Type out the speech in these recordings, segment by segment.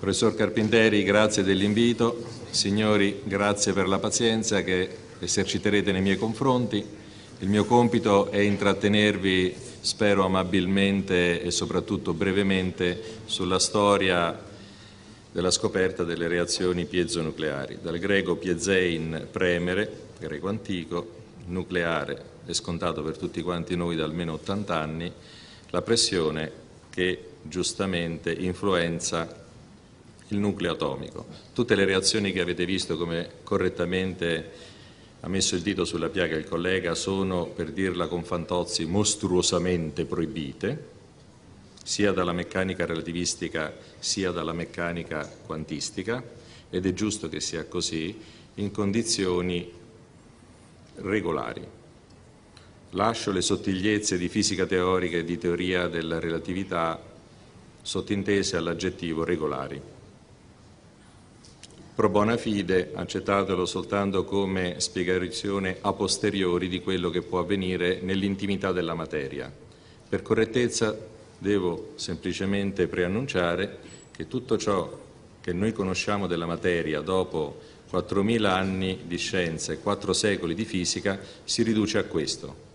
Professor Carpinteri, grazie dell'invito. Signori, grazie per la pazienza che eserciterete nei miei confronti. Il mio compito è intrattenervi, spero amabilmente e soprattutto brevemente, sulla storia della scoperta delle reazioni piezonucleari, dal greco piezein premere, greco antico, nucleare, è scontato per tutti quanti noi da almeno 80 anni, la pressione che giustamente influenza il nucleo atomico. Tutte le reazioni che avete visto, come correttamente ha messo il dito sulla piaga il collega, sono, per dirla con Fantozzi, mostruosamente proibite, sia dalla meccanica relativistica sia dalla meccanica quantistica, ed è giusto che sia così in condizioni regolari. Lascio le sottigliezze di fisica teorica e di teoria della relatività sottintese all'aggettivo regolari. Pro bona fide accettatelo soltanto come spiegazione a posteriori di quello che può avvenire nell'intimità della materia. Per correttezza devo semplicemente preannunciare che tutto ciò che noi conosciamo della materia dopo 4.000 anni di scienza e 4 secoli di fisica si riduce a questo.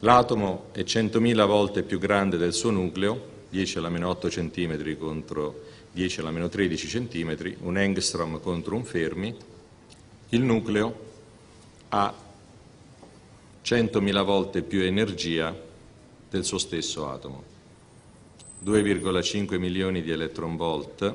L'atomo è 100.000 volte più grande del suo nucleo, 10 alla meno 8 cm contro 10 alla meno 13 cm, un engstrom contro un fermi, il nucleo ha 100.000 volte più energia del suo stesso atomo, 2,5 milioni di electron volt,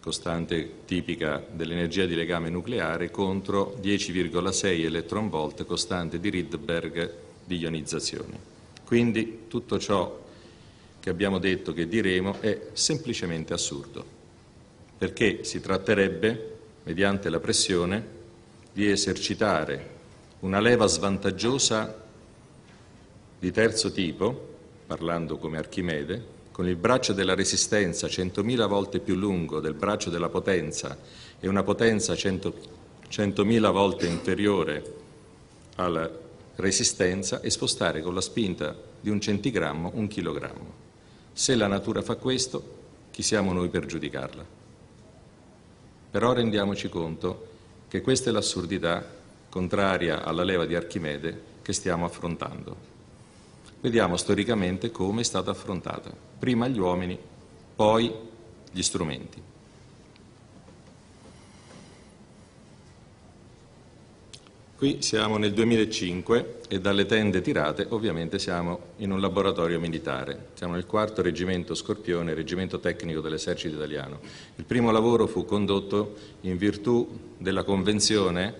costante tipica dell'energia di legame nucleare, contro 10,6 electron volt, costante di Rydberg di ionizzazione. Quindi tutto ciò che abbiamo detto che diremo è semplicemente assurdo, perché si tratterebbe, mediante la pressione, di esercitare una leva svantaggiosa di terzo tipo, parlando come Archimede, con il braccio della resistenza 100.000 volte più lungo del braccio della potenza e una potenza 100.000 volte inferiore alla resistenza e spostare con la spinta di un centigrammo un chilogrammo. Se la natura fa questo, chi siamo noi per giudicarla? Però rendiamoci conto che questa è l'assurdità contraria alla leva di Archimede che stiamo affrontando. Vediamo storicamente come è stata affrontata, prima gli uomini, poi gli strumenti. Qui siamo nel 2005 e dalle tende tirate ovviamente siamo in un laboratorio militare, siamo nel quarto reggimento Scorpione, reggimento tecnico dell'esercito italiano. Il primo lavoro fu condotto in virtù della convenzione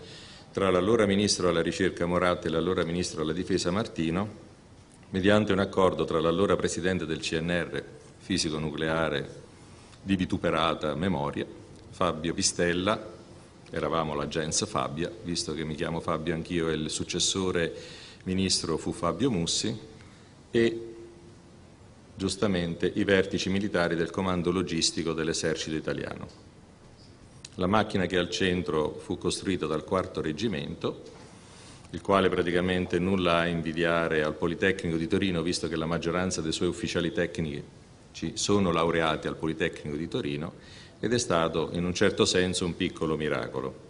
tra l'allora ministro alla ricerca Moratti e l'allora ministro alla difesa Martino, mediante un accordo tra l'allora presidente del CNR, fisico nucleare di vituperata memoria, Fabio Pistella, eravamo l'agenza Fabbia, visto che mi chiamo Fabio anch'io e il successore ministro fu Fabio Mussi, e giustamente i vertici militari del comando logistico dell'esercito italiano. La macchina che al centro fu costruita dal quarto reggimento, il quale praticamente nulla ha a invidiare al Politecnico di Torino, visto che la maggioranza dei suoi ufficiali tecnici sono laureati al Politecnico di Torino, ed è stato in un certo senso un piccolo miracolo.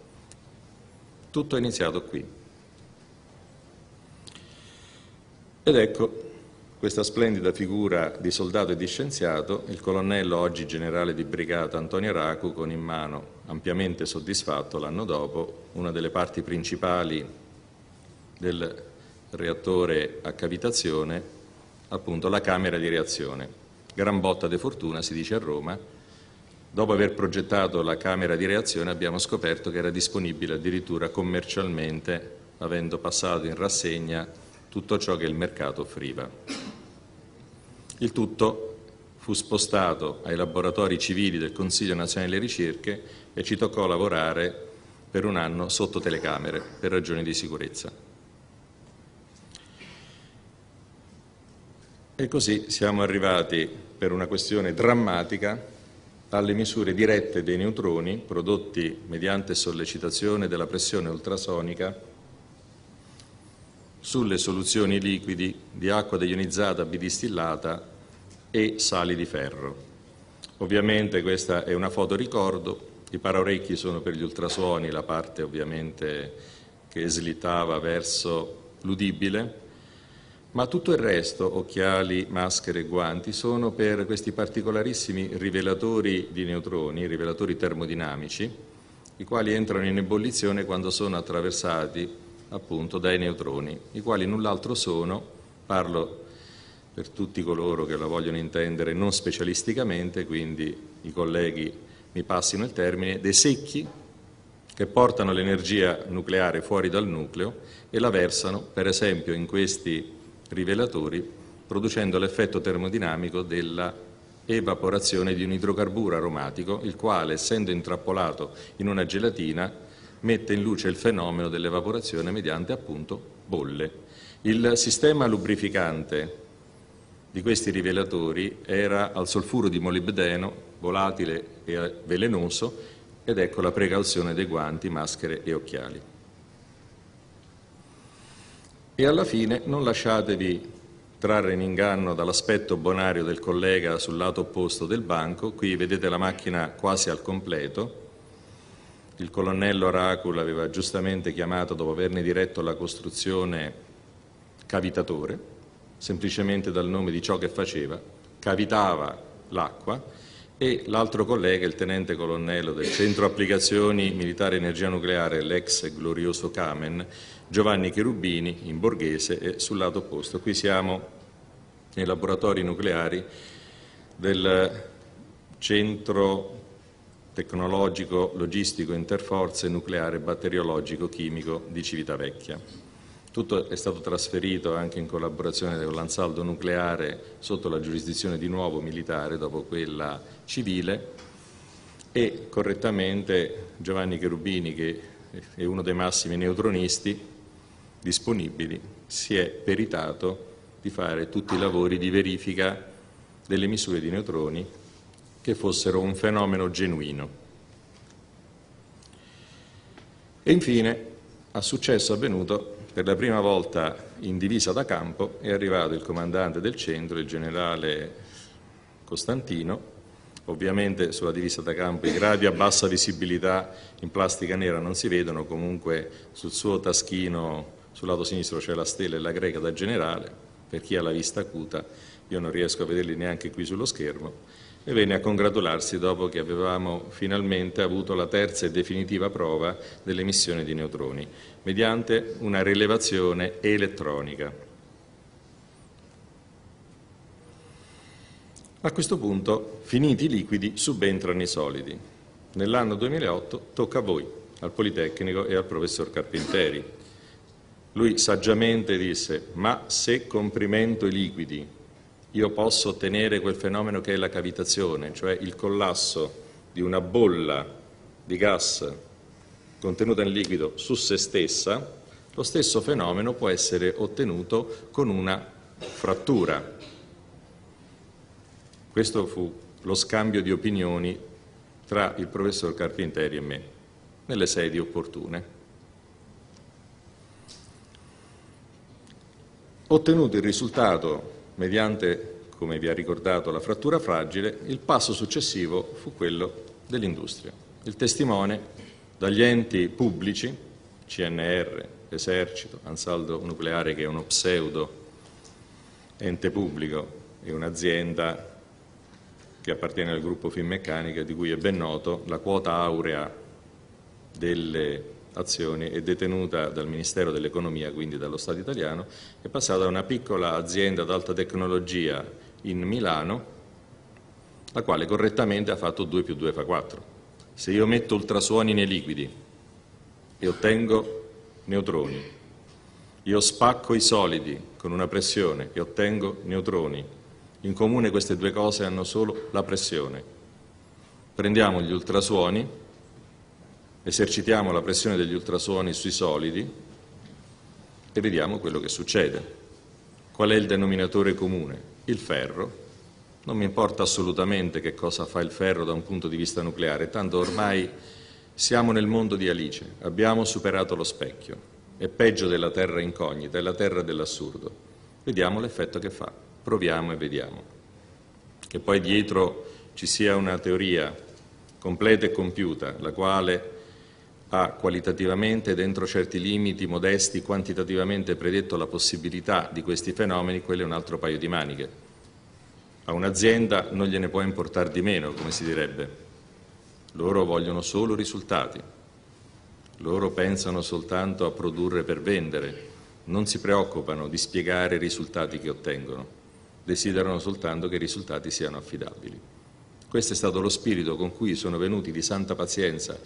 Tutto è iniziato qui. Ed ecco questa splendida figura di soldato e di scienziato, il colonnello oggi generale di brigata Antonio Racu, con in mano, ampiamente soddisfatto l'anno dopo, una delle parti principali del reattore a cavitazione, appunto la camera di reazione. Gran botta de fortuna, si dice a Roma, Dopo aver progettato la camera di reazione abbiamo scoperto che era disponibile addirittura commercialmente, avendo passato in rassegna tutto ciò che il mercato offriva. Il tutto fu spostato ai laboratori civili del Consiglio nazionale delle ricerche e ci toccò lavorare per un anno sotto telecamere per ragioni di sicurezza. E così siamo arrivati per una questione drammatica alle misure dirette dei neutroni prodotti mediante sollecitazione della pressione ultrasonica sulle soluzioni liquidi di acqua deionizzata bidistillata e sali di ferro. Ovviamente questa è una foto ricordo, i paraorecchi sono per gli ultrasuoni, la parte ovviamente che slittava verso l'udibile ma tutto il resto, occhiali, maschere, guanti, sono per questi particolarissimi rivelatori di neutroni, rivelatori termodinamici, i quali entrano in ebollizione quando sono attraversati appunto dai neutroni, i quali null'altro sono, parlo per tutti coloro che la vogliono intendere non specialisticamente, quindi i colleghi mi passino il termine, dei secchi che portano l'energia nucleare fuori dal nucleo e la versano, per esempio, in questi rivelatori, producendo l'effetto termodinamico della evaporazione di un idrocarburo aromatico, il quale, essendo intrappolato in una gelatina, mette in luce il fenomeno dell'evaporazione mediante appunto bolle. Il sistema lubrificante di questi rivelatori era al solfuro di molibdeno, volatile e velenoso, ed ecco la precauzione dei guanti, maschere e occhiali. E alla fine non lasciatevi trarre in inganno dall'aspetto bonario del collega sul lato opposto del banco, qui vedete la macchina quasi al completo, il colonnello Oracul aveva giustamente chiamato dopo averne diretto la costruzione cavitatore, semplicemente dal nome di ciò che faceva, cavitava l'acqua e l'altro collega, il tenente colonnello del centro applicazioni militare energia nucleare, l'ex glorioso Kamen, Giovanni Cherubini in Borghese e sul lato opposto. Qui siamo nei laboratori nucleari del Centro Tecnologico Logistico Interforze Nucleare Batteriologico Chimico di Civitavecchia. Tutto è stato trasferito anche in collaborazione con l'Ansaldo Nucleare sotto la giurisdizione di nuovo militare dopo quella civile e correttamente Giovanni Cherubini che è uno dei massimi neutronisti disponibili, si è peritato di fare tutti i lavori di verifica delle misure di neutroni che fossero un fenomeno genuino. E infine, a successo avvenuto, per la prima volta in divisa da campo è arrivato il comandante del centro, il generale Costantino, ovviamente sulla divisa da campo i gradi a bassa visibilità in plastica nera non si vedono, comunque sul suo taschino sul lato sinistro c'è la stella e la greca da generale, per chi ha la vista acuta, io non riesco a vederli neanche qui sullo schermo, e venne a congratularsi dopo che avevamo finalmente avuto la terza e definitiva prova dell'emissione di neutroni, mediante una rilevazione elettronica. A questo punto, finiti i liquidi, subentrano i solidi. Nell'anno 2008 tocca a voi, al Politecnico e al professor Carpinteri, lui saggiamente disse, ma se comprimento i liquidi, io posso ottenere quel fenomeno che è la cavitazione, cioè il collasso di una bolla di gas contenuta in liquido su se stessa, lo stesso fenomeno può essere ottenuto con una frattura. Questo fu lo scambio di opinioni tra il professor Carpinteri e me, nelle sedi opportune. Ottenuto il risultato mediante, come vi ha ricordato, la frattura fragile, il passo successivo fu quello dell'industria. Il testimone dagli enti pubblici, CNR, Esercito, Ansaldo Nucleare che è uno pseudo ente pubblico e un'azienda che appartiene al gruppo Finmeccanica di cui è ben noto la quota aurea delle azioni è detenuta dal Ministero dell'Economia, quindi dallo Stato italiano, è passata a una piccola azienda ad alta tecnologia in Milano, la quale correttamente ha fatto 2 più 2 fa 4. Se io metto ultrasuoni nei liquidi e ottengo neutroni, io spacco i solidi con una pressione e ottengo neutroni, in comune queste due cose hanno solo la pressione. Prendiamo gli ultrasuoni, esercitiamo la pressione degli ultrasuoni sui solidi e vediamo quello che succede. Qual è il denominatore comune? Il ferro. Non mi importa assolutamente che cosa fa il ferro da un punto di vista nucleare, tanto ormai siamo nel mondo di Alice, abbiamo superato lo specchio. È peggio della terra incognita, è la terra dell'assurdo. Vediamo l'effetto che fa, proviamo e vediamo. Che poi dietro ci sia una teoria completa e compiuta, la quale ha qualitativamente, dentro certi limiti modesti, quantitativamente predetto la possibilità di questi fenomeni, quello è un altro paio di maniche. A un'azienda non gliene può importare di meno, come si direbbe. Loro vogliono solo risultati. Loro pensano soltanto a produrre per vendere, non si preoccupano di spiegare i risultati che ottengono, desiderano soltanto che i risultati siano affidabili. Questo è stato lo spirito con cui sono venuti di santa pazienza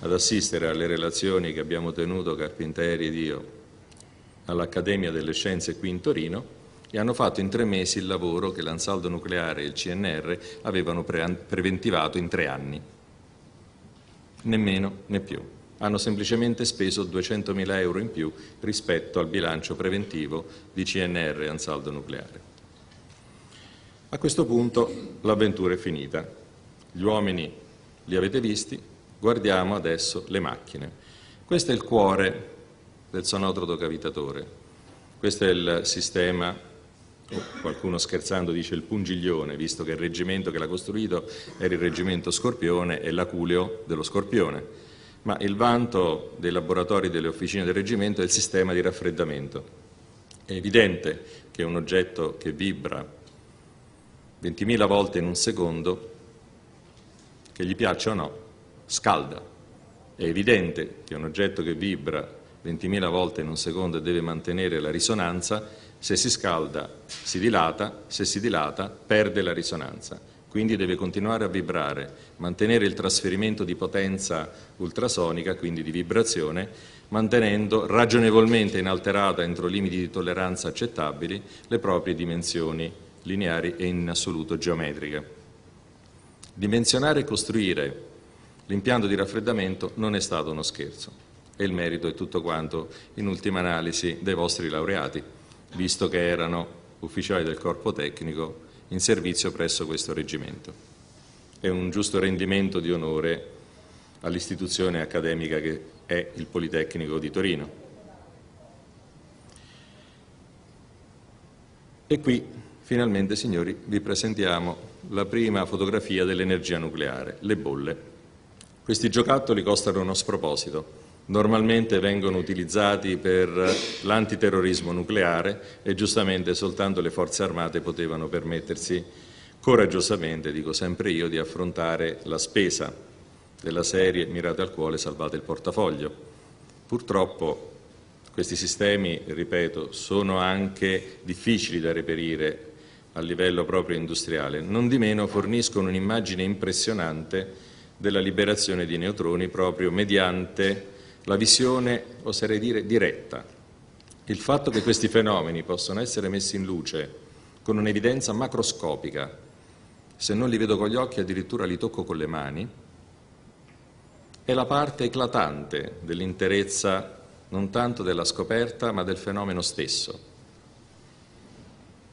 ad assistere alle relazioni che abbiamo tenuto Carpinteri ed io all'Accademia delle Scienze qui in Torino e hanno fatto in tre mesi il lavoro che l'Ansaldo Nucleare e il CNR avevano pre- preventivato in tre anni. Nemmeno né più. Hanno semplicemente speso 200.000 euro in più rispetto al bilancio preventivo di CNR e Ansaldo Nucleare. A questo punto l'avventura è finita. Gli uomini li avete visti, Guardiamo adesso le macchine. Questo è il cuore del sonotrodo cavitatore, questo è il sistema, oh, qualcuno scherzando dice il pungiglione, visto che il reggimento che l'ha costruito era il reggimento Scorpione e l'aculeo dello Scorpione, ma il vanto dei laboratori delle officine del reggimento è il sistema di raffreddamento. È evidente che un oggetto che vibra 20.000 volte in un secondo, che gli piaccia o no, scalda. È evidente che un oggetto che vibra 20.000 volte in un secondo deve mantenere la risonanza, se si scalda si dilata, se si dilata perde la risonanza, quindi deve continuare a vibrare, mantenere il trasferimento di potenza ultrasonica, quindi di vibrazione, mantenendo ragionevolmente inalterata entro limiti di tolleranza accettabili le proprie dimensioni lineari e in assoluto geometriche. Dimensionare e costruire L'impianto di raffreddamento non è stato uno scherzo e il merito è tutto quanto, in ultima analisi, dei vostri laureati, visto che erano ufficiali del corpo tecnico in servizio presso questo reggimento. È un giusto rendimento di onore all'istituzione accademica che è il Politecnico di Torino. E qui, finalmente, signori, vi presentiamo la prima fotografia dell'energia nucleare, le bolle. Questi giocattoli costano uno sproposito. Normalmente vengono utilizzati per l'antiterrorismo nucleare e giustamente soltanto le forze armate potevano permettersi coraggiosamente, dico sempre io, di affrontare la spesa della serie mirate al cuore salvate il portafoglio. Purtroppo questi sistemi, ripeto, sono anche difficili da reperire a livello proprio industriale, non di meno forniscono un'immagine impressionante della liberazione di neutroni proprio mediante la visione, oserei dire, diretta. Il fatto che questi fenomeni possono essere messi in luce con un'evidenza macroscopica, se non li vedo con gli occhi addirittura li tocco con le mani, è la parte eclatante dell'interezza non tanto della scoperta ma del fenomeno stesso.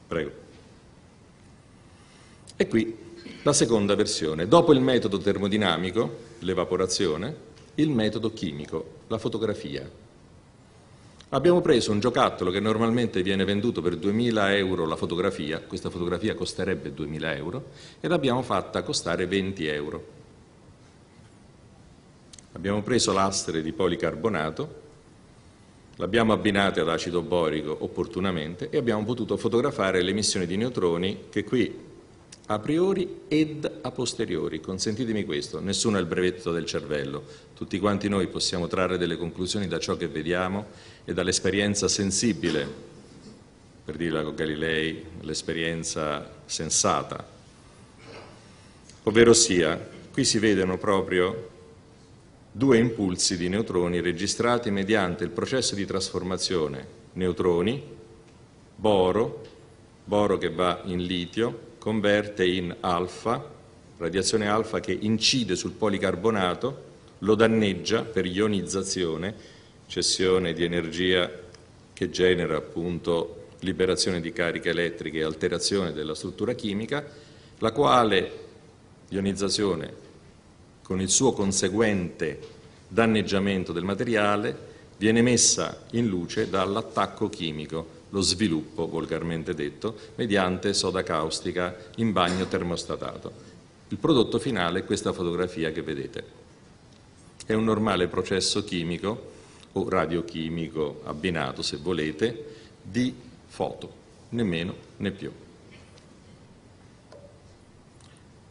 Prego. E qui la seconda versione, dopo il metodo termodinamico, l'evaporazione, il metodo chimico, la fotografia. Abbiamo preso un giocattolo che normalmente viene venduto per 2000 euro la fotografia, questa fotografia costerebbe 2000 euro, e l'abbiamo fatta costare 20 euro. Abbiamo preso l'astere di policarbonato, l'abbiamo abbinata ad acido borico opportunamente e abbiamo potuto fotografare l'emissione di neutroni che qui a priori ed a posteriori. Consentitemi questo, nessuno è il brevetto del cervello, tutti quanti noi possiamo trarre delle conclusioni da ciò che vediamo e dall'esperienza sensibile, per dirla con Galilei, l'esperienza sensata. Ovvero sia, qui si vedono proprio due impulsi di neutroni registrati mediante il processo di trasformazione neutroni, boro, boro che va in litio, converte in alfa, radiazione alfa che incide sul policarbonato, lo danneggia per ionizzazione, cessione di energia che genera appunto liberazione di cariche elettriche e alterazione della struttura chimica, la quale ionizzazione con il suo conseguente danneggiamento del materiale viene messa in luce dall'attacco chimico lo sviluppo, volgarmente detto, mediante soda caustica in bagno termostatato. Il prodotto finale è questa fotografia che vedete. È un normale processo chimico o radiochimico abbinato, se volete, di foto, nemmeno né più.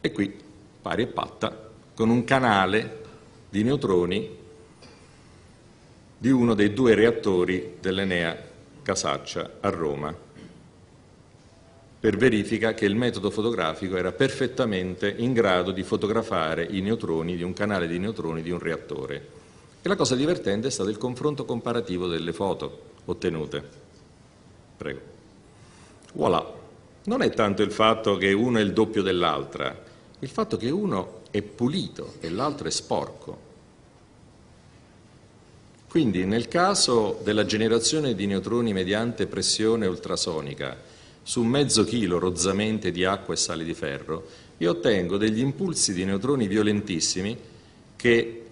E qui, pari e patta, con un canale di neutroni di uno dei due reattori dell'Enea Casaccia a Roma per verifica che il metodo fotografico era perfettamente in grado di fotografare i neutroni di un canale di neutroni di un reattore. E la cosa divertente è stato il confronto comparativo delle foto ottenute. Prego. Voilà. Non è tanto il fatto che uno è il doppio dell'altra, il fatto che uno è pulito e l'altro è sporco. Quindi nel caso della generazione di neutroni mediante pressione ultrasonica su mezzo chilo rozzamente di acqua e sali di ferro, io ottengo degli impulsi di neutroni violentissimi che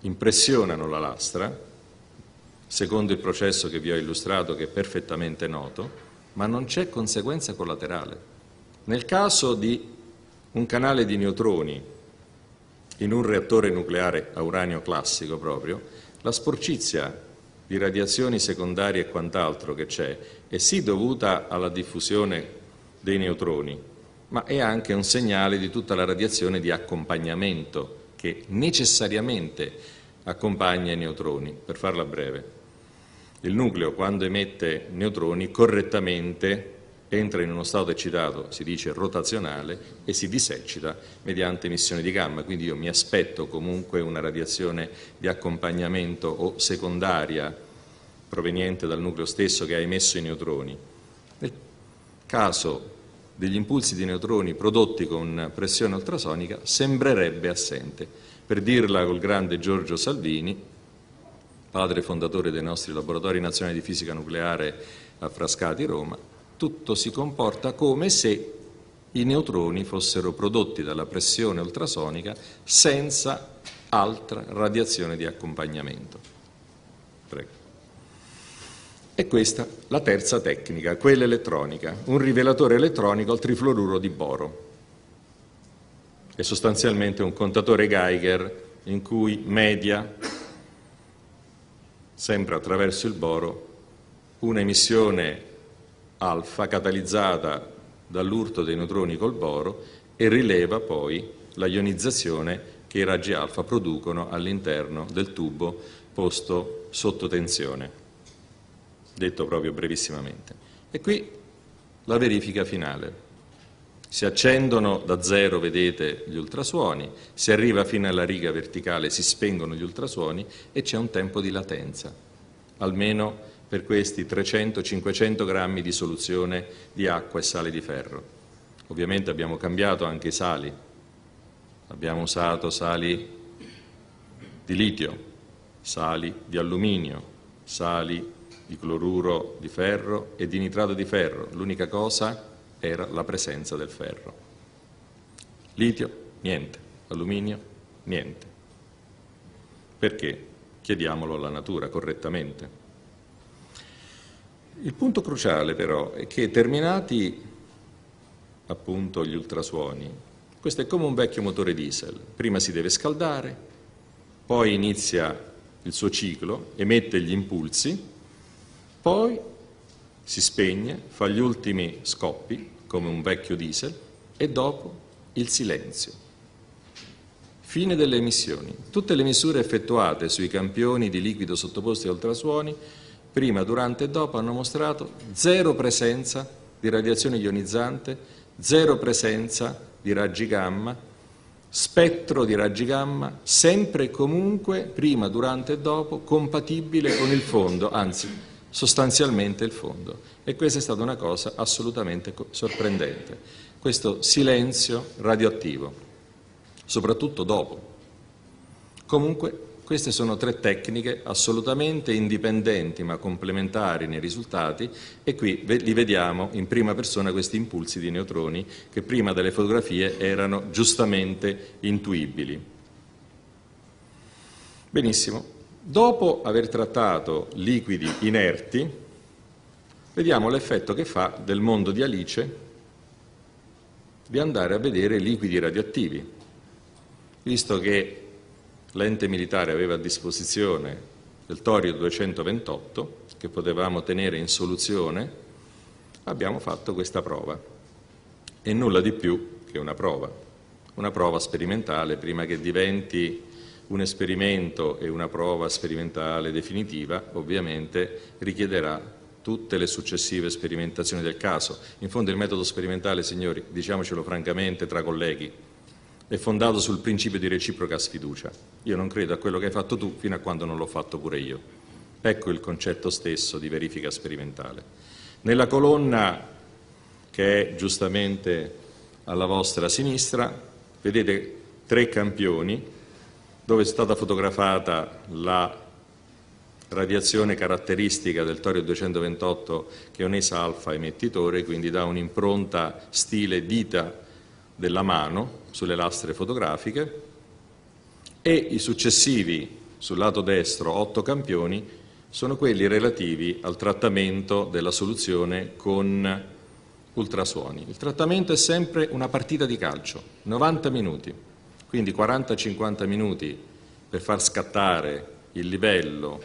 impressionano la lastra, secondo il processo che vi ho illustrato che è perfettamente noto, ma non c'è conseguenza collaterale. Nel caso di un canale di neutroni in un reattore nucleare a uranio classico proprio, la sporcizia di radiazioni secondarie e quant'altro che c'è è sì dovuta alla diffusione dei neutroni, ma è anche un segnale di tutta la radiazione di accompagnamento che necessariamente accompagna i neutroni, per farla breve. Il nucleo quando emette neutroni correttamente entra in uno stato eccitato, si dice rotazionale, e si diseccita mediante emissione di gamma, quindi io mi aspetto comunque una radiazione di accompagnamento o secondaria proveniente dal nucleo stesso che ha emesso i neutroni. Nel caso degli impulsi di neutroni prodotti con pressione ultrasonica sembrerebbe assente. Per dirla col grande Giorgio Salvini, padre fondatore dei nostri laboratori nazionali di fisica nucleare a Frascati, Roma, tutto si comporta come se i neutroni fossero prodotti dalla pressione ultrasonica senza altra radiazione di accompagnamento. Prego. E questa la terza tecnica, quella elettronica, un rivelatore elettronico al trifluoruro di boro. È sostanzialmente un contatore Geiger in cui media, sempre attraverso il boro, un'emissione alfa catalizzata dall'urto dei neutroni col boro e rileva poi la ionizzazione che i raggi alfa producono all'interno del tubo posto sotto tensione, detto proprio brevissimamente. E qui la verifica finale. Si accendono da zero, vedete, gli ultrasuoni, si arriva fino alla riga verticale, si spengono gli ultrasuoni e c'è un tempo di latenza, almeno per questi 300-500 grammi di soluzione di acqua e sale di ferro. Ovviamente abbiamo cambiato anche i sali, abbiamo usato sali di litio, sali di alluminio, sali di cloruro di ferro e di nitrato di ferro. L'unica cosa era la presenza del ferro. Litio, niente. Alluminio, niente. Perché? Chiediamolo alla natura correttamente. Il punto cruciale però è che terminati appunto gli ultrasuoni, questo è come un vecchio motore diesel, prima si deve scaldare, poi inizia il suo ciclo, emette gli impulsi, poi si spegne, fa gli ultimi scoppi come un vecchio diesel e dopo il silenzio. Fine delle emissioni. Tutte le misure effettuate sui campioni di liquido sottoposti a ultrasuoni prima, durante e dopo hanno mostrato zero presenza di radiazione ionizzante, zero presenza di raggi gamma, spettro di raggi gamma, sempre e comunque, prima, durante e dopo, compatibile con il fondo, anzi sostanzialmente il fondo. E questa è stata una cosa assolutamente sorprendente, questo silenzio radioattivo, soprattutto dopo. Comunque queste sono tre tecniche assolutamente indipendenti ma complementari nei risultati e qui li vediamo in prima persona questi impulsi di neutroni che prima delle fotografie erano giustamente intuibili. Benissimo, dopo aver trattato liquidi inerti vediamo l'effetto che fa del mondo di Alice di andare a vedere liquidi radioattivi, visto che l'ente militare aveva a disposizione del Torio 228 che potevamo tenere in soluzione, abbiamo fatto questa prova. E nulla di più che una prova, una prova sperimentale prima che diventi un esperimento e una prova sperimentale definitiva ovviamente richiederà tutte le successive sperimentazioni del caso. In fondo il metodo sperimentale, signori, diciamocelo francamente tra colleghi, è fondato sul principio di reciproca sfiducia. Io non credo a quello che hai fatto tu fino a quando non l'ho fatto pure io. Ecco il concetto stesso di verifica sperimentale. Nella colonna che è giustamente alla vostra sinistra, vedete tre campioni dove è stata fotografata la radiazione caratteristica del torio 228 che è un esa alfa emettitore, quindi dà un'impronta stile dita della mano sulle lastre fotografiche e i successivi sul lato destro otto campioni sono quelli relativi al trattamento della soluzione con ultrasuoni. Il trattamento è sempre una partita di calcio, 90 minuti, quindi 40-50 minuti per far scattare il livello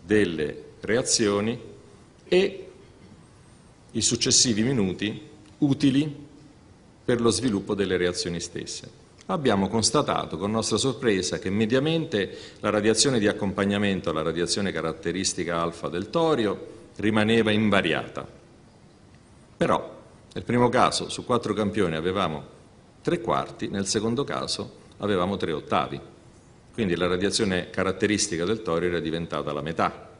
delle reazioni e i successivi minuti utili per lo sviluppo delle reazioni stesse. Abbiamo constatato con nostra sorpresa che mediamente la radiazione di accompagnamento alla radiazione caratteristica alfa del torio rimaneva invariata. Però nel primo caso su quattro campioni avevamo tre quarti, nel secondo caso avevamo tre ottavi. Quindi la radiazione caratteristica del torio era diventata la metà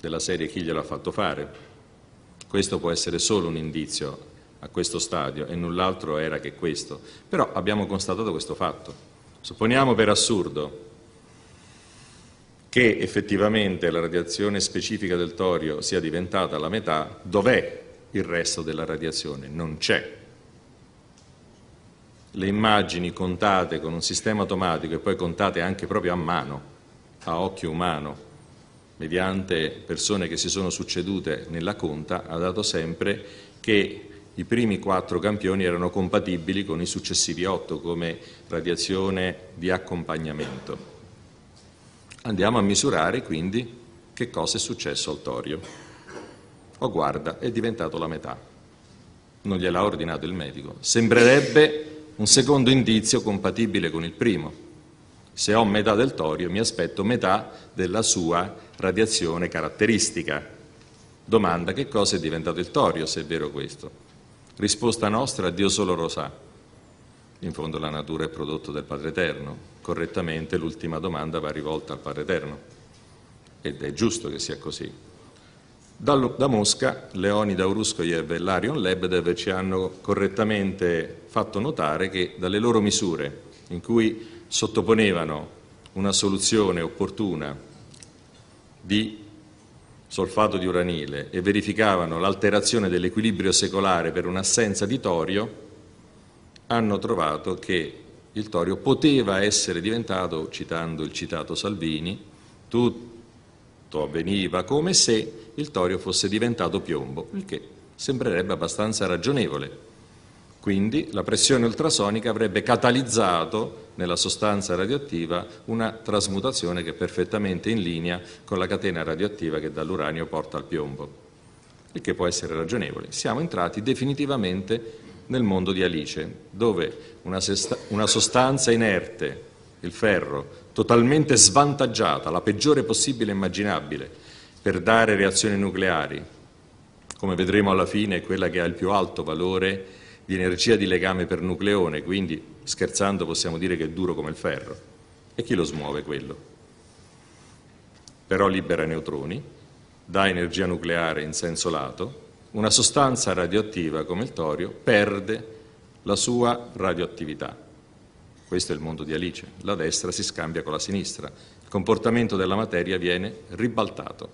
della serie chi gliel'ha fatto fare. Questo può essere solo un indizio a questo stadio e null'altro era che questo. Però abbiamo constatato questo fatto. Supponiamo per assurdo che effettivamente la radiazione specifica del torio sia diventata la metà, dov'è il resto della radiazione? Non c'è. Le immagini contate con un sistema automatico e poi contate anche proprio a mano, a occhio umano, mediante persone che si sono succedute nella conta, ha dato sempre che i primi quattro campioni erano compatibili con i successivi otto come radiazione di accompagnamento. Andiamo a misurare quindi che cosa è successo al torio. Oh guarda, è diventato la metà. Non gliel'ha ordinato il medico. Sembrerebbe un secondo indizio compatibile con il primo. Se ho metà del torio mi aspetto metà della sua radiazione caratteristica. Domanda che cosa è diventato il torio se è vero questo. Risposta nostra, Dio solo lo sa. In fondo la natura è prodotto del Padre Eterno. Correttamente l'ultima domanda va rivolta al Padre Eterno. Ed è giusto che sia così. Da, da Mosca, Leonida Auruskoyev e Larion Lebedev ci hanno correttamente fatto notare che dalle loro misure, in cui sottoponevano una soluzione opportuna di solfato di uranile e verificavano l'alterazione dell'equilibrio secolare per un'assenza di torio, hanno trovato che il torio poteva essere diventato, citando il citato Salvini, tutto avveniva come se il torio fosse diventato piombo, il che sembrerebbe abbastanza ragionevole. Quindi la pressione ultrasonica avrebbe catalizzato nella sostanza radioattiva una trasmutazione che è perfettamente in linea con la catena radioattiva che dall'uranio porta al piombo, il che può essere ragionevole. Siamo entrati definitivamente nel mondo di Alice, dove una, sesta- una sostanza inerte, il ferro, totalmente svantaggiata, la peggiore possibile immaginabile, per dare reazioni nucleari, come vedremo alla fine è quella che ha il più alto valore di energia di legame per nucleone, quindi scherzando possiamo dire che è duro come il ferro. E chi lo smuove quello? Però libera neutroni, dà energia nucleare in senso lato, una sostanza radioattiva come il torio perde la sua radioattività. Questo è il mondo di Alice, la destra si scambia con la sinistra, il comportamento della materia viene ribaltato.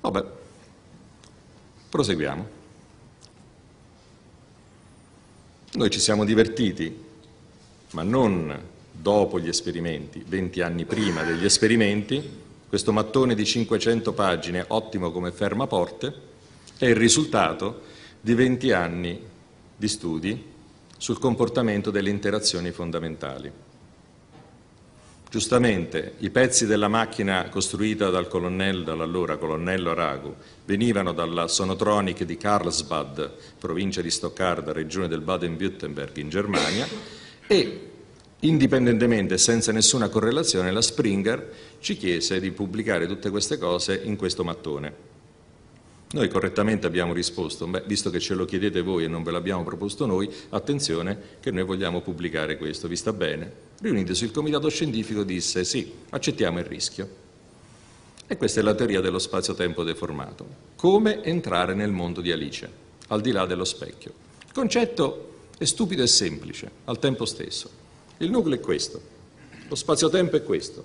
Vabbè, proseguiamo. Noi ci siamo divertiti, ma non dopo gli esperimenti, 20 anni prima degli esperimenti, questo mattone di 500 pagine, ottimo come fermaporte, è il risultato di 20 anni di studi sul comportamento delle interazioni fondamentali. Giustamente i pezzi della macchina costruita dal colonnello, dall'allora colonnello Aragu venivano dalla Sonotronic di Karlsbad, provincia di Stoccarda, regione del Baden-Württemberg in Germania e indipendentemente, senza nessuna correlazione, la Springer ci chiese di pubblicare tutte queste cose in questo mattone. Noi correttamente abbiamo risposto, beh, visto che ce lo chiedete voi e non ve l'abbiamo proposto noi, attenzione che noi vogliamo pubblicare questo, vi sta bene? Riunitosi il comitato scientifico disse sì, accettiamo il rischio. E questa è la teoria dello spazio-tempo deformato. Come entrare nel mondo di Alice, al di là dello specchio. Il concetto è stupido e semplice, al tempo stesso. Il nucleo è questo, lo spazio-tempo è questo,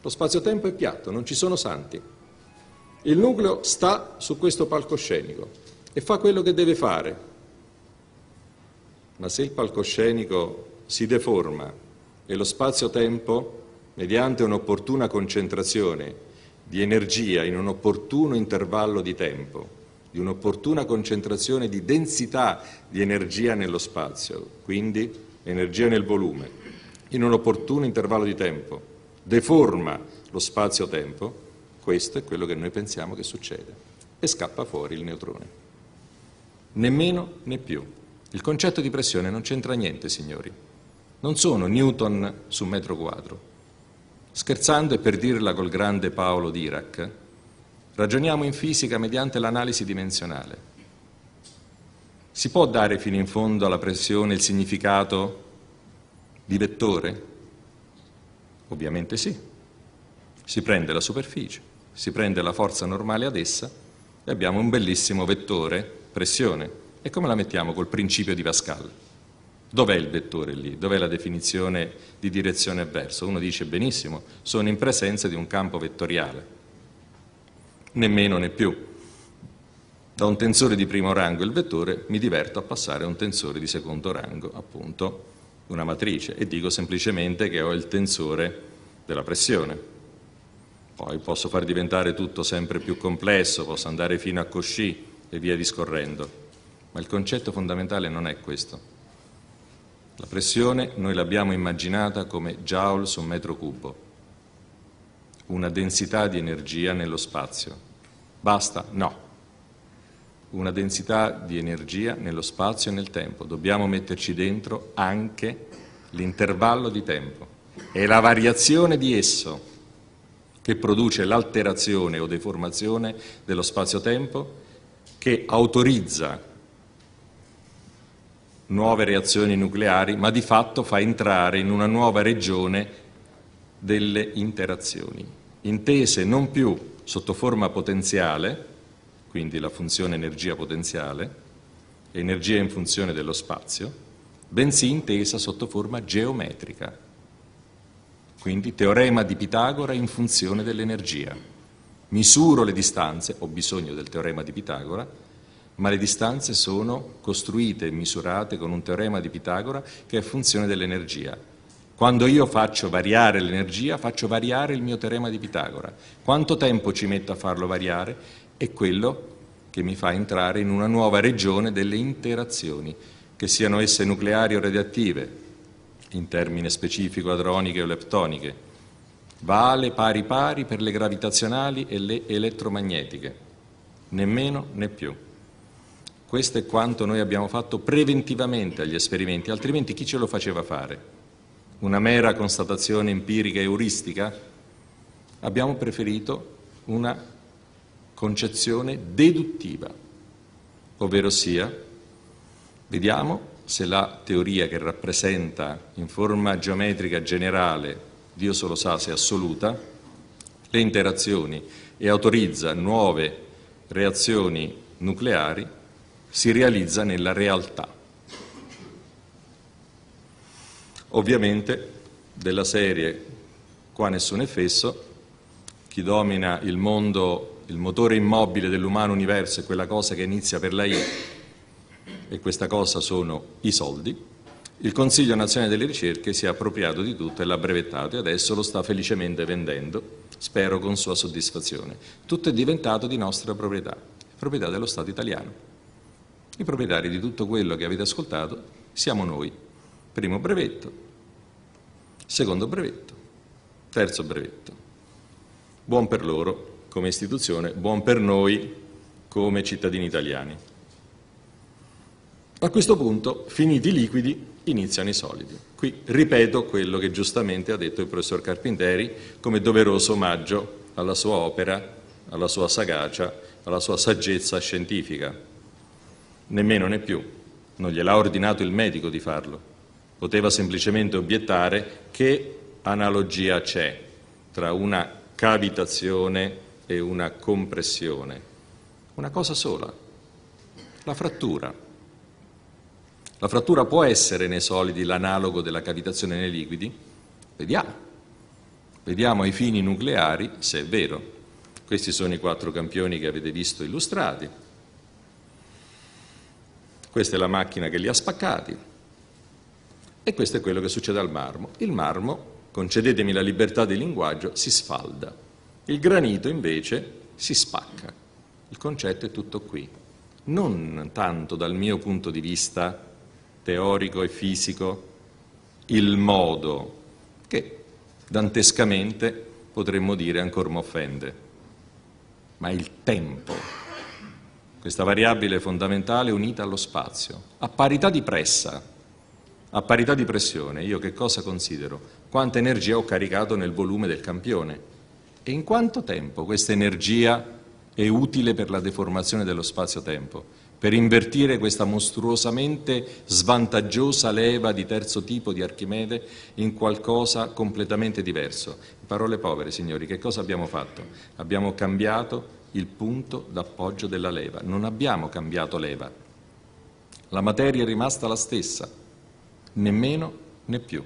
lo spazio-tempo è piatto, non ci sono santi. Il nucleo sta su questo palcoscenico e fa quello che deve fare. Ma se il palcoscenico si deforma e lo spazio-tempo, mediante un'opportuna concentrazione di energia in un opportuno intervallo di tempo, di un'opportuna concentrazione di densità di energia nello spazio, quindi energia nel volume, in un opportuno intervallo di tempo, deforma lo spazio-tempo, questo è quello che noi pensiamo che succede. E scappa fuori il neutrone. Nemmeno né più. Il concetto di pressione non c'entra niente, signori. Non sono Newton su metro quadro. Scherzando e per dirla col grande Paolo Dirac, ragioniamo in fisica mediante l'analisi dimensionale. Si può dare fino in fondo alla pressione il significato di vettore? Ovviamente sì. Si prende la superficie, si prende la forza normale ad essa e abbiamo un bellissimo vettore pressione. E come la mettiamo col principio di Pascal? Dov'è il vettore lì? Dov'è la definizione di direzione verso? Uno dice benissimo, sono in presenza di un campo vettoriale, nemmeno né più. Da un tensore di primo rango il vettore mi diverto a passare a un tensore di secondo rango, appunto una matrice, e dico semplicemente che ho il tensore della pressione. Poi posso far diventare tutto sempre più complesso, posso andare fino a Cosci e via discorrendo. Ma il concetto fondamentale non è questo. La pressione noi l'abbiamo immaginata come joule su metro cubo, una densità di energia nello spazio. Basta? No. Una densità di energia nello spazio e nel tempo. Dobbiamo metterci dentro anche l'intervallo di tempo e la variazione di esso che produce l'alterazione o deformazione dello spazio-tempo, che autorizza nuove reazioni nucleari, ma di fatto fa entrare in una nuova regione delle interazioni, intese non più sotto forma potenziale, quindi la funzione energia potenziale, energia in funzione dello spazio, bensì intesa sotto forma geometrica, quindi teorema di Pitagora in funzione dell'energia. Misuro le distanze, ho bisogno del teorema di Pitagora, ma le distanze sono costruite e misurate con un teorema di Pitagora che è funzione dell'energia. Quando io faccio variare l'energia, faccio variare il mio teorema di Pitagora. Quanto tempo ci metto a farlo variare? È quello che mi fa entrare in una nuova regione delle interazioni, che siano esse nucleari o radioattive, in termine specifico adroniche o leptoniche, vale pari pari per le gravitazionali e le elettromagnetiche, nemmeno né più. Questo è quanto noi abbiamo fatto preventivamente agli esperimenti, altrimenti chi ce lo faceva fare? Una mera constatazione empirica e euristica? Abbiamo preferito una concezione deduttiva, ovvero sia, vediamo se la teoria che rappresenta in forma geometrica generale, Dio solo sa se è assoluta, le interazioni e autorizza nuove reazioni nucleari, si realizza nella realtà. Ovviamente della serie qua nessuno è fesso, chi domina il mondo, il motore immobile dell'umano universo è quella cosa che inizia per la I e questa cosa sono i soldi, il Consiglio nazionale delle ricerche si è appropriato di tutto e l'ha brevettato e adesso lo sta felicemente vendendo, spero con sua soddisfazione. Tutto è diventato di nostra proprietà, proprietà dello Stato italiano. I proprietari di tutto quello che avete ascoltato siamo noi. Primo brevetto, secondo brevetto, terzo brevetto. Buon per loro come istituzione, buon per noi come cittadini italiani. A questo punto, finiti i liquidi, iniziano i solidi. Qui ripeto quello che giustamente ha detto il professor Carpinteri come doveroso omaggio alla sua opera, alla sua sagacia, alla sua saggezza scientifica. Nemmeno né più, non gliel'ha ordinato il medico di farlo. Poteva semplicemente obiettare che analogia c'è tra una cavitazione e una compressione. Una cosa sola, la frattura. La frattura può essere nei solidi l'analogo della cavitazione nei liquidi? Vediamo. Vediamo ai fini nucleari se è vero. Questi sono i quattro campioni che avete visto illustrati. Questa è la macchina che li ha spaccati. E questo è quello che succede al marmo. Il marmo, concedetemi la libertà di linguaggio, si sfalda. Il granito invece si spacca. Il concetto è tutto qui. Non tanto dal mio punto di vista teorico e fisico il modo che dantescamente potremmo dire ancora mi offende, ma il tempo, questa variabile fondamentale unita allo spazio, a parità di pressa, a parità di pressione, io che cosa considero? Quanta energia ho caricato nel volume del campione e in quanto tempo questa energia è utile per la deformazione dello spazio-tempo? per invertire questa mostruosamente svantaggiosa leva di terzo tipo di Archimede in qualcosa completamente diverso. In parole povere, signori, che cosa abbiamo fatto? Abbiamo cambiato il punto d'appoggio della leva, non abbiamo cambiato leva. La materia è rimasta la stessa, nemmeno né più.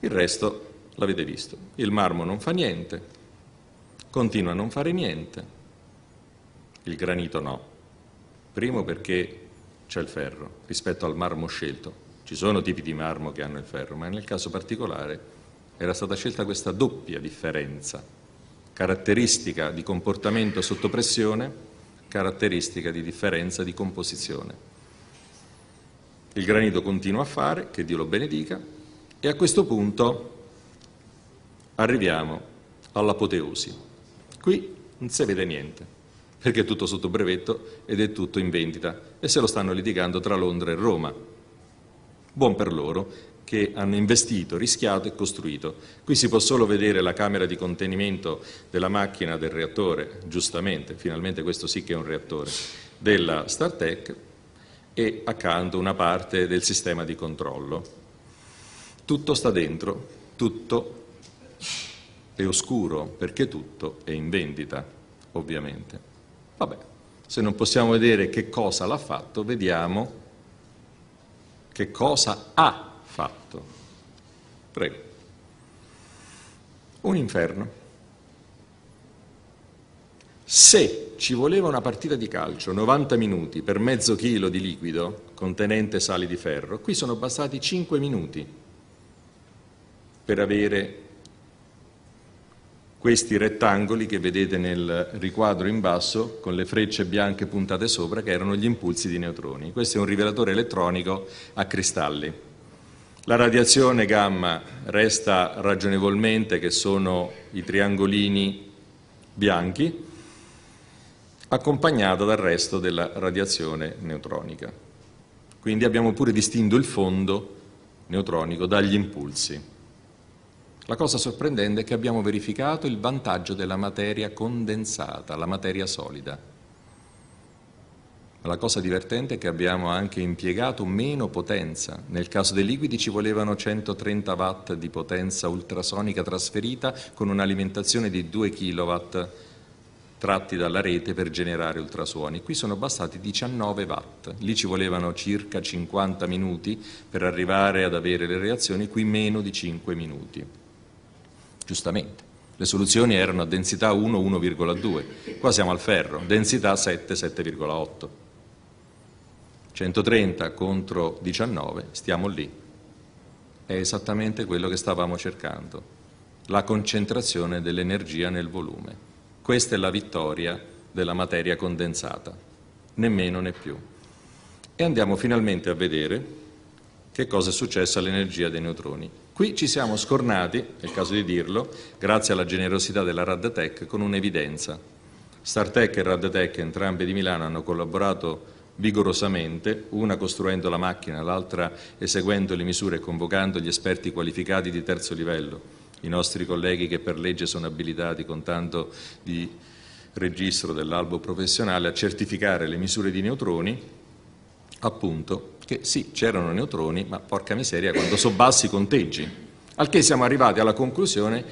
Il resto l'avete visto. Il marmo non fa niente, continua a non fare niente, il granito no. Primo perché c'è il ferro rispetto al marmo scelto. Ci sono tipi di marmo che hanno il ferro, ma nel caso particolare era stata scelta questa doppia differenza, caratteristica di comportamento sotto pressione, caratteristica di differenza di composizione. Il granito continua a fare, che Dio lo benedica, e a questo punto arriviamo all'apoteosi. Qui non si vede niente perché è tutto sotto brevetto ed è tutto in vendita e se lo stanno litigando tra Londra e Roma. Buon per loro che hanno investito, rischiato e costruito. Qui si può solo vedere la camera di contenimento della macchina del reattore, giustamente, finalmente questo sì che è un reattore, della StarTech e accanto una parte del sistema di controllo. Tutto sta dentro, tutto è oscuro perché tutto è in vendita, ovviamente. Vabbè, se non possiamo vedere che cosa l'ha fatto, vediamo che cosa ha fatto. Prego. Un inferno. Se ci voleva una partita di calcio 90 minuti per mezzo chilo di liquido contenente sali di ferro, qui sono bastati 5 minuti per avere questi rettangoli che vedete nel riquadro in basso con le frecce bianche puntate sopra che erano gli impulsi di neutroni. Questo è un rivelatore elettronico a cristalli. La radiazione gamma resta ragionevolmente che sono i triangolini bianchi accompagnata dal resto della radiazione neutronica. Quindi abbiamo pure distinto il fondo neutronico dagli impulsi. La cosa sorprendente è che abbiamo verificato il vantaggio della materia condensata, la materia solida. La cosa divertente è che abbiamo anche impiegato meno potenza. Nel caso dei liquidi ci volevano 130 watt di potenza ultrasonica trasferita con un'alimentazione di 2 kW tratti dalla rete per generare ultrasuoni. Qui sono bastati 19 watt, lì ci volevano circa 50 minuti per arrivare ad avere le reazioni, qui meno di 5 minuti giustamente. Le soluzioni erano a densità 1, 1,2, qua siamo al ferro, densità 7, 7,8. 130 contro 19, stiamo lì. È esattamente quello che stavamo cercando, la concentrazione dell'energia nel volume. Questa è la vittoria della materia condensata, Nemmeno né più. E andiamo finalmente a vedere che cosa è successo all'energia dei neutroni. Qui ci siamo scornati, è il caso di dirlo, grazie alla generosità della Raddatec, con un'evidenza. StarTech e Raddatec, entrambe di Milano, hanno collaborato vigorosamente, una costruendo la macchina, l'altra eseguendo le misure e convocando gli esperti qualificati di terzo livello, i nostri colleghi che per legge sono abilitati con tanto di registro dell'albo professionale a certificare le misure di neutroni, appunto che sì, c'erano neutroni, ma porca miseria, quando sono sobbassi conteggi. Al che siamo arrivati alla conclusione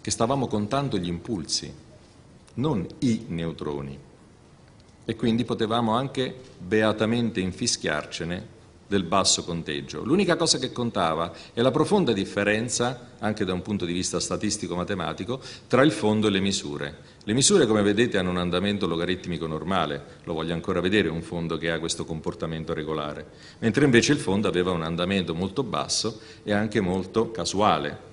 che stavamo contando gli impulsi, non i neutroni. E quindi potevamo anche beatamente infischiarcene del basso conteggio. L'unica cosa che contava è la profonda differenza, anche da un punto di vista statistico-matematico, tra il fondo e le misure. Le misure, come vedete, hanno un andamento logaritmico normale, lo voglio ancora vedere un fondo che ha questo comportamento regolare, mentre invece il fondo aveva un andamento molto basso e anche molto casuale,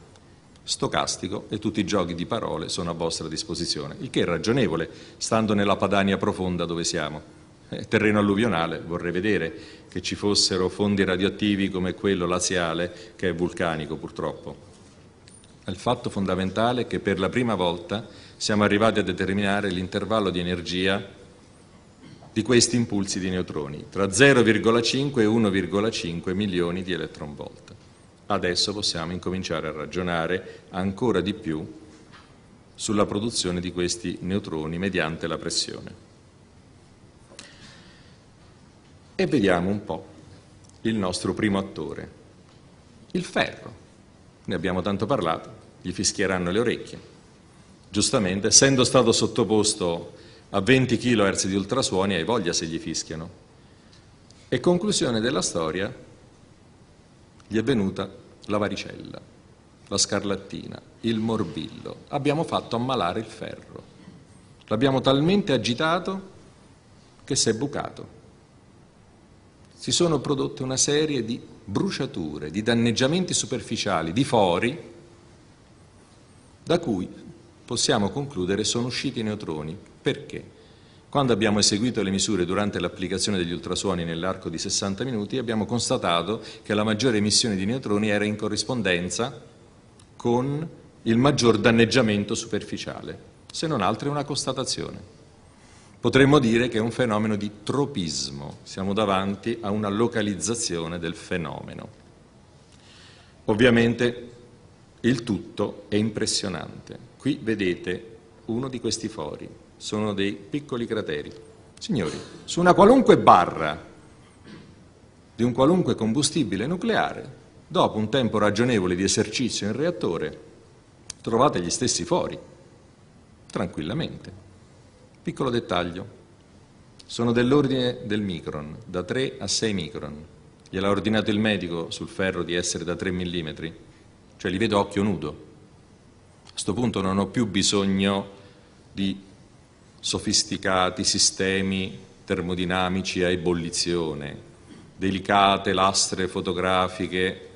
stocastico e tutti i giochi di parole sono a vostra disposizione, il che è ragionevole, stando nella Padania profonda dove siamo. terreno alluvionale, vorrei vedere che ci fossero fondi radioattivi come quello laziale che è vulcanico purtroppo. Il fatto fondamentale è che per la prima volta siamo arrivati a determinare l'intervallo di energia di questi impulsi di neutroni, tra 0,5 e 1,5 milioni di elettronvolt. Adesso possiamo incominciare a ragionare ancora di più sulla produzione di questi neutroni mediante la pressione. E vediamo un po' il nostro primo attore, il ferro. Ne abbiamo tanto parlato, gli fischieranno le orecchie. Giustamente, essendo stato sottoposto a 20 kHz di ultrasuoni, hai voglia se gli fischiano. E conclusione della storia, gli è venuta la varicella, la scarlattina, il morbillo. Abbiamo fatto ammalare il ferro. L'abbiamo talmente agitato che si è bucato si sono prodotte una serie di bruciature, di danneggiamenti superficiali, di fori, da cui possiamo concludere sono usciti i neutroni. Perché? Quando abbiamo eseguito le misure durante l'applicazione degli ultrasuoni nell'arco di 60 minuti abbiamo constatato che la maggiore emissione di neutroni era in corrispondenza con il maggior danneggiamento superficiale. Se non altro è una constatazione. Potremmo dire che è un fenomeno di tropismo, siamo davanti a una localizzazione del fenomeno. Ovviamente il tutto è impressionante. Qui vedete uno di questi fori, sono dei piccoli crateri. Signori, su una qualunque barra di un qualunque combustibile nucleare, dopo un tempo ragionevole di esercizio in reattore, trovate gli stessi fori, tranquillamente. Piccolo dettaglio. Sono dell'ordine del micron, da 3 a 6 micron. Gliel'ha ordinato il medico sul ferro di essere da 3 mm, cioè li vedo a occhio nudo. A questo punto non ho più bisogno di sofisticati sistemi termodinamici a ebollizione, delicate lastre fotografiche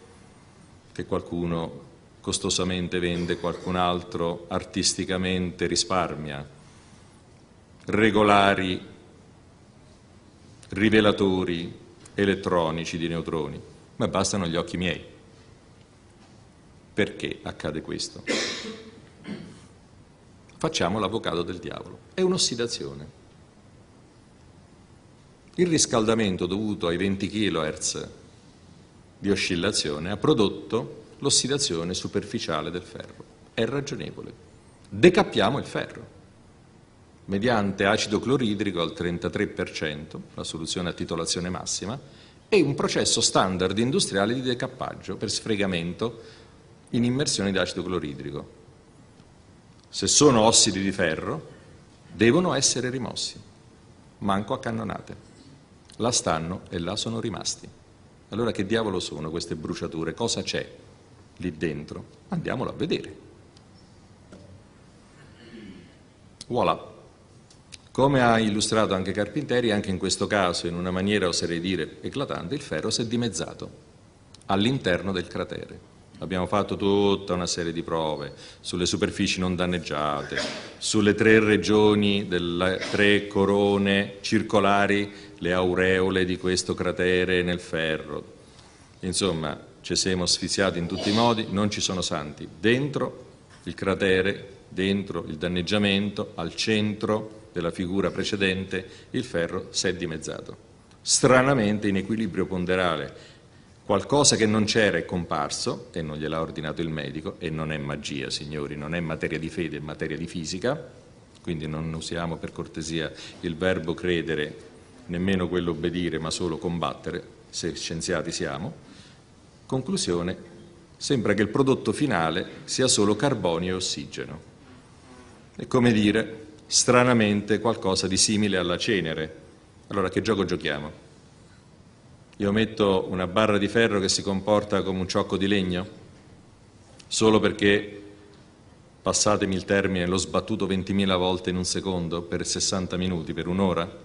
che qualcuno costosamente vende, qualcun altro artisticamente risparmia regolari rivelatori elettronici di neutroni, ma bastano gli occhi miei. Perché accade questo? Facciamo l'avvocato del diavolo. È un'ossidazione. Il riscaldamento dovuto ai 20 kHz di oscillazione ha prodotto l'ossidazione superficiale del ferro. È ragionevole. Decappiamo il ferro mediante acido cloridrico al 33%, la soluzione a titolazione massima, e un processo standard industriale di decappaggio per sfregamento in immersione di acido cloridrico. Se sono ossidi di ferro, devono essere rimossi, manco a cannonate. La stanno e là sono rimasti. Allora che diavolo sono queste bruciature? Cosa c'è lì dentro? Andiamolo a vedere. Voilà. Come ha illustrato anche Carpinteri, anche in questo caso, in una maniera oserei dire eclatante, il ferro si è dimezzato all'interno del cratere. Abbiamo fatto tutta una serie di prove sulle superfici non danneggiate, sulle tre regioni delle tre corone circolari, le aureole di questo cratere nel ferro. Insomma, ci siamo sfiziati in tutti i modi, non ci sono santi. Dentro il cratere, dentro il danneggiamento, al centro della figura precedente, il ferro si è dimezzato. Stranamente in equilibrio ponderale, qualcosa che non c'era è comparso e non gliel'ha ordinato il medico e non è magia, signori, non è materia di fede, è materia di fisica, quindi non usiamo per cortesia il verbo credere, nemmeno quello obbedire, ma solo combattere, se scienziati siamo. Conclusione, sembra che il prodotto finale sia solo carbonio e ossigeno. È come dire, stranamente qualcosa di simile alla cenere. Allora che gioco giochiamo? Io metto una barra di ferro che si comporta come un ciocco di legno? Solo perché, passatemi il termine, l'ho sbattuto 20.000 volte in un secondo, per 60 minuti, per un'ora?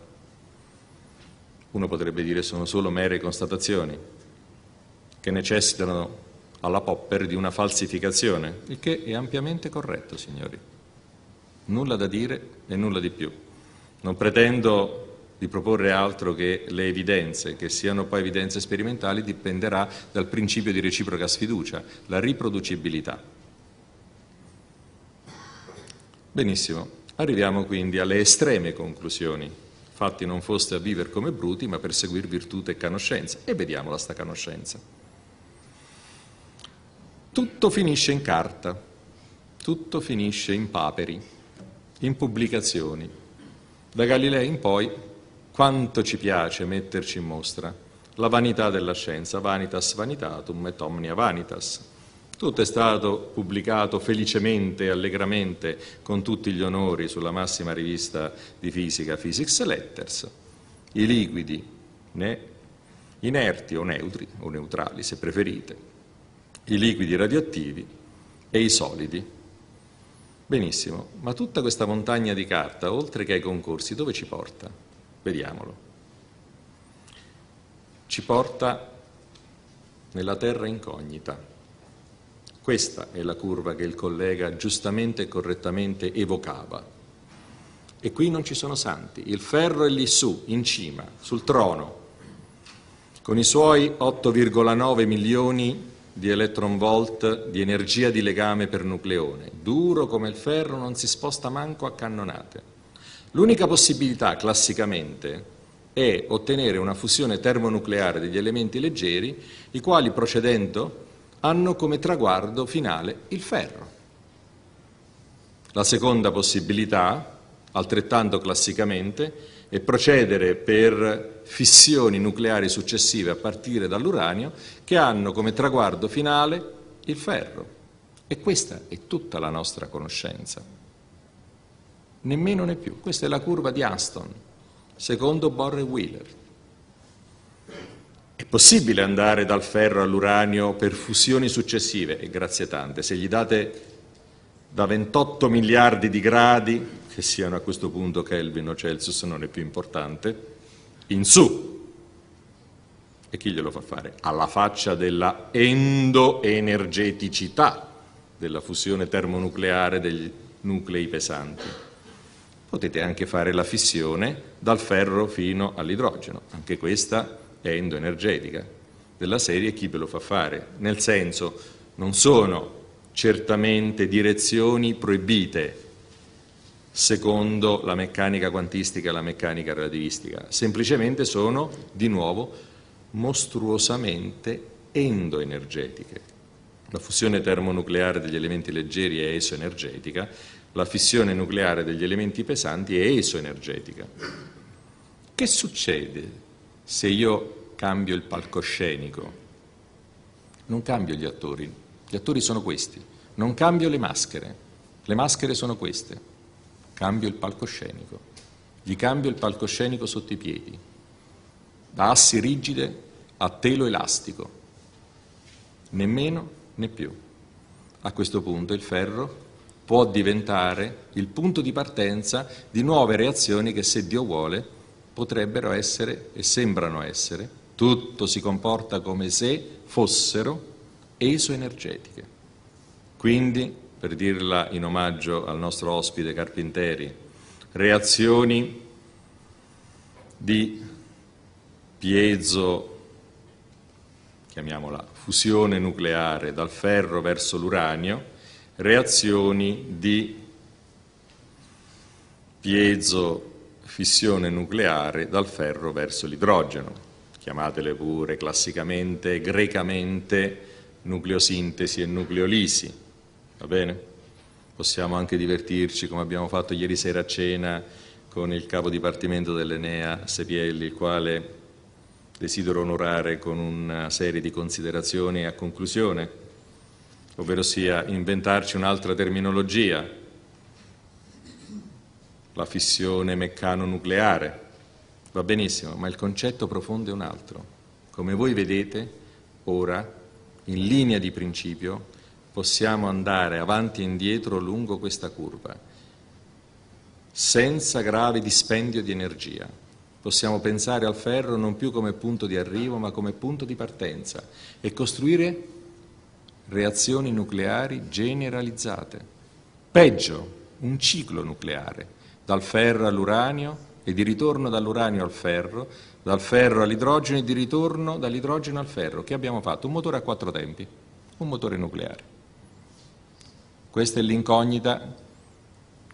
Uno potrebbe dire sono solo mere constatazioni, che necessitano alla popper di una falsificazione, il che è ampiamente corretto, signori nulla da dire e nulla di più. Non pretendo di proporre altro che le evidenze, che siano poi evidenze sperimentali, dipenderà dal principio di reciproca sfiducia, la riproducibilità. Benissimo, arriviamo quindi alle estreme conclusioni. Fatti non foste a vivere come bruti, ma per seguire virtù e conoscenza. E vediamola sta conoscenza. Tutto finisce in carta, tutto finisce in paperi in pubblicazioni. Da Galilei in poi, quanto ci piace metterci in mostra la vanità della scienza, vanitas vanitatum et omnia vanitas. Tutto è stato pubblicato felicemente e allegramente con tutti gli onori sulla massima rivista di fisica, Physics Letters. I liquidi, né inerti o neutri o neutrali se preferite, i liquidi radioattivi e i solidi Benissimo, ma tutta questa montagna di carta, oltre che ai concorsi, dove ci porta? Vediamolo. Ci porta nella terra incognita. Questa è la curva che il collega giustamente e correttamente evocava. E qui non ci sono santi, il ferro è lì su, in cima, sul trono, con i suoi 8,9 milioni di di electron volt di energia di legame per nucleone. Duro come il ferro, non si sposta manco a cannonate. L'unica possibilità, classicamente, è ottenere una fusione termonucleare degli elementi leggeri, i quali procedendo hanno come traguardo finale il ferro. La seconda possibilità, altrettanto classicamente, è procedere per fissioni nucleari successive a partire dall'uranio che hanno come traguardo finale il ferro. E questa è tutta la nostra conoscenza. Nemmeno né più. Questa è la curva di Aston, secondo Bohr e Wheeler. È possibile andare dal ferro all'uranio per fusioni successive, e grazie tante, se gli date da 28 miliardi di gradi, che siano a questo punto Kelvin o Celsius non è più importante, in su. E chi glielo fa fare? Alla faccia della endoenergeticità della fusione termonucleare degli nuclei pesanti. Potete anche fare la fissione dal ferro fino all'idrogeno, anche questa è endoenergetica della serie chi ve lo fa fare, nel senso non sono certamente direzioni proibite, secondo la meccanica quantistica e la meccanica relativistica, semplicemente sono di nuovo mostruosamente endoenergetiche. La fusione termonucleare degli elementi leggeri è esoenergetica, la fissione nucleare degli elementi pesanti è esoenergetica. Che succede se io cambio il palcoscenico? Non cambio gli attori, gli attori sono questi, non cambio le maschere, le maschere sono queste cambio il palcoscenico, gli cambio il palcoscenico sotto i piedi, da assi rigide a telo elastico, nemmeno né più. A questo punto il ferro può diventare il punto di partenza di nuove reazioni che, se Dio vuole, potrebbero essere e sembrano essere, tutto si comporta come se fossero esoenergetiche. Quindi per dirla in omaggio al nostro ospite Carpinteri, reazioni di piezo, chiamiamola fusione nucleare dal ferro verso l'uranio, reazioni di piezo fissione nucleare dal ferro verso l'idrogeno, chiamatele pure classicamente, grecamente nucleosintesi e nucleolisi va bene? Possiamo anche divertirci come abbiamo fatto ieri sera a cena con il capo dipartimento dell'Enea Sepielli, il quale desidero onorare con una serie di considerazioni a conclusione, ovvero sia inventarci un'altra terminologia, la fissione meccanonucleare. Va benissimo, ma il concetto profondo è un altro. Come voi vedete, ora, in linea di principio, possiamo andare avanti e indietro lungo questa curva, senza grave dispendio di energia. Possiamo pensare al ferro non più come punto di arrivo, ma come punto di partenza e costruire reazioni nucleari generalizzate. Peggio, un ciclo nucleare, dal ferro all'uranio e di ritorno dall'uranio al ferro, dal ferro all'idrogeno e di ritorno dall'idrogeno al ferro. Che abbiamo fatto? Un motore a quattro tempi, un motore nucleare. Questa è l'incognita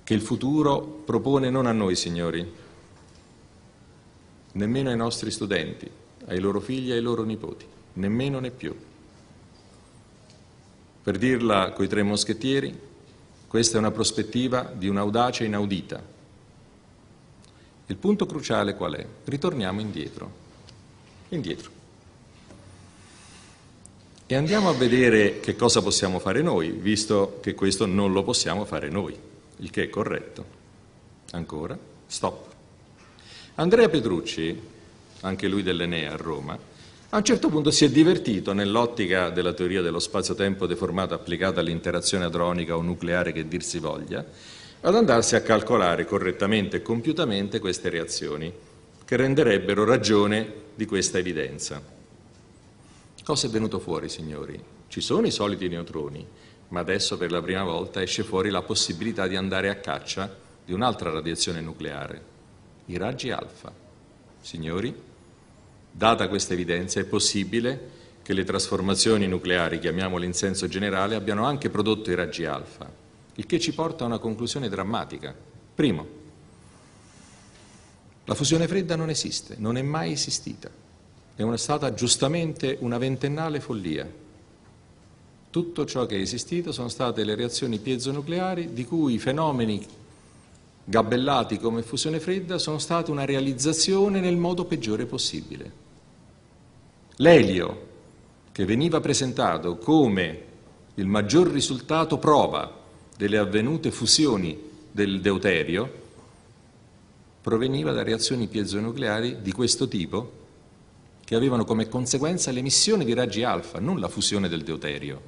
che il futuro propone non a noi signori, nemmeno ai nostri studenti, ai loro figli e ai loro nipoti, nemmeno né più. Per dirla coi tre moschettieri, questa è una prospettiva di un'audacia inaudita. Il punto cruciale qual è? Ritorniamo indietro. Indietro. E andiamo a vedere che cosa possiamo fare noi, visto che questo non lo possiamo fare noi, il che è corretto. Ancora, stop. Andrea Petrucci, anche lui dell'Enea a Roma, a un certo punto si è divertito nell'ottica della teoria dello spazio-tempo deformato applicata all'interazione adronica o nucleare che dir si voglia, ad andarsi a calcolare correttamente e compiutamente queste reazioni, che renderebbero ragione di questa evidenza. Cosa è venuto fuori, signori? Ci sono i soliti neutroni, ma adesso per la prima volta esce fuori la possibilità di andare a caccia di un'altra radiazione nucleare, i raggi alfa. Signori, data questa evidenza è possibile che le trasformazioni nucleari, chiamiamole in senso generale, abbiano anche prodotto i raggi alfa, il che ci porta a una conclusione drammatica. Primo, la fusione fredda non esiste, non è mai esistita è stata giustamente una ventennale follia. Tutto ciò che è esistito sono state le reazioni piezonucleari di cui i fenomeni gabellati come fusione fredda sono stati una realizzazione nel modo peggiore possibile. L'elio, che veniva presentato come il maggior risultato prova delle avvenute fusioni del deuterio, proveniva da reazioni piezonucleari di questo tipo che avevano come conseguenza l'emissione di raggi alfa, non la fusione del deuterio.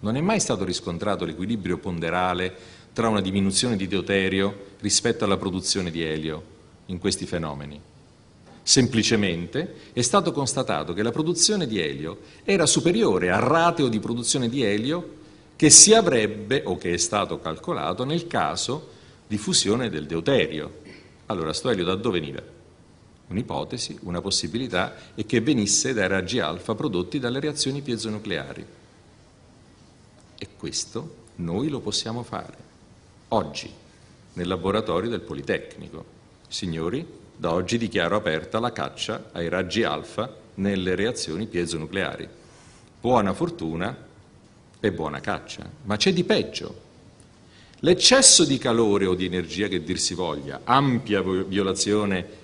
Non è mai stato riscontrato l'equilibrio ponderale tra una diminuzione di deuterio rispetto alla produzione di elio in questi fenomeni. Semplicemente è stato constatato che la produzione di elio era superiore al rateo di produzione di elio che si avrebbe o che è stato calcolato nel caso di fusione del deuterio. Allora, sto elio da dove veniva? un'ipotesi, una possibilità, è che venisse dai raggi alfa prodotti dalle reazioni piezonucleari. E questo noi lo possiamo fare oggi nel laboratorio del Politecnico. Signori, da oggi dichiaro aperta la caccia ai raggi alfa nelle reazioni piezonucleari. Buona fortuna e buona caccia, ma c'è di peggio. L'eccesso di calore o di energia che dir si voglia, ampia violazione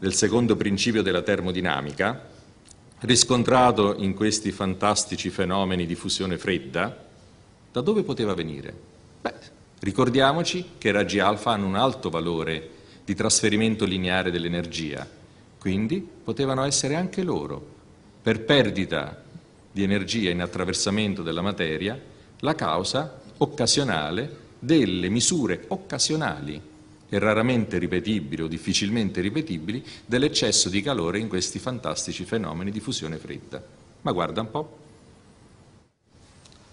del secondo principio della termodinamica, riscontrato in questi fantastici fenomeni di fusione fredda, da dove poteva venire? Beh, ricordiamoci che i raggi alfa hanno un alto valore di trasferimento lineare dell'energia, quindi potevano essere anche loro, per perdita di energia in attraversamento della materia, la causa occasionale delle misure occasionali e raramente ripetibili o difficilmente ripetibili dell'eccesso di calore in questi fantastici fenomeni di fusione fredda. Ma guarda un po'.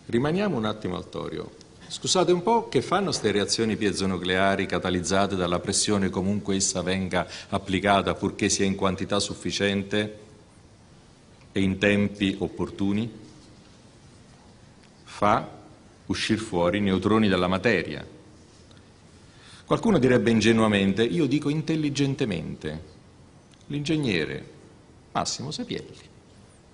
Rimaniamo un attimo al torio. Scusate un po', che fanno queste reazioni piezonucleari catalizzate dalla pressione comunque essa venga applicata, purché sia in quantità sufficiente e in tempi opportuni? Fa uscire fuori i neutroni dalla materia, Qualcuno direbbe ingenuamente, io dico intelligentemente, l'ingegnere Massimo Sapielli,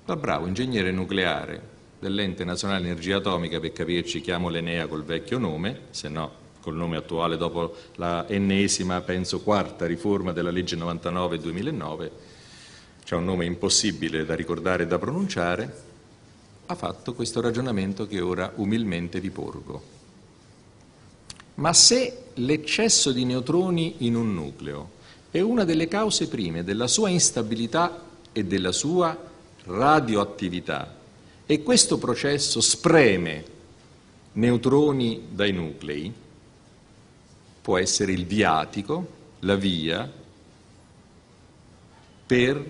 da bravo ingegnere nucleare dell'Ente Nazionale Energia Atomica, per capirci chiamo l'Enea col vecchio nome, se no col nome attuale dopo la ennesima, penso quarta riforma della legge 99-2009, c'è un nome impossibile da ricordare e da pronunciare, ha fatto questo ragionamento che ora umilmente vi porgo. Ma se l'eccesso di neutroni in un nucleo è una delle cause prime della sua instabilità e della sua radioattività, e questo processo spreme neutroni dai nuclei, può essere il viatico, la via per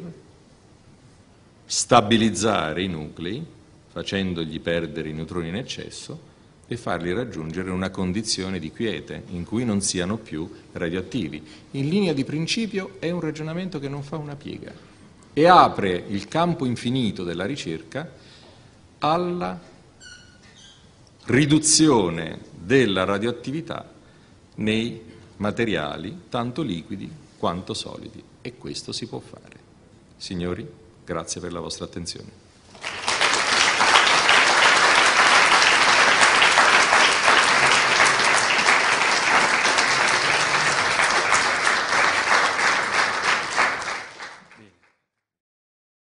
stabilizzare i nuclei, facendogli perdere i neutroni in eccesso, e farli raggiungere una condizione di quiete in cui non siano più radioattivi. In linea di principio è un ragionamento che non fa una piega e apre il campo infinito della ricerca alla riduzione della radioattività nei materiali tanto liquidi quanto solidi e questo si può fare. Signori, grazie per la vostra attenzione.